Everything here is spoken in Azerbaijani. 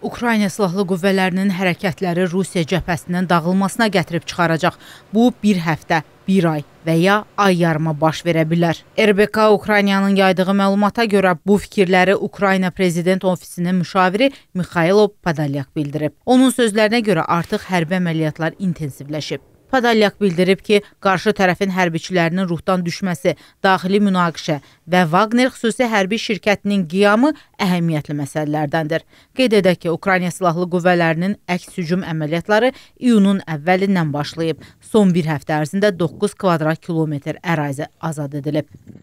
Ukrayna Silahlı Qüvvələrinin hərəkətləri Rusiya cəbhəsinin dağılmasına gətirib çıxaracaq. Bu, bir həftə, bir ay və ya ay yarıma baş verə bilər. RBK Ukraynanın yaydığı məlumata görə bu fikirləri Ukrayna Prezident Ofisinin müşaviri Mikhailo Padalyak bildirib. Onun sözlərinə görə artıq hərbi əməliyyatlar intensivləşib. Padalyak bildirib ki, qarşı tərəfin hərbiçilərinin ruhdan düşməsi, daxili münaqişə və Wagner xüsusi hərbi şirkətinin qiyamı əhəmiyyətli məsələlərdəndir. Qeyd edək ki, Ukrayna Silahlı Qüvvələrinin əks hücum əməliyyatları iyunun əvvəlindən başlayıb. Son bir həftə ərzində 9 kvadrat kilometr ərazi azad edilib.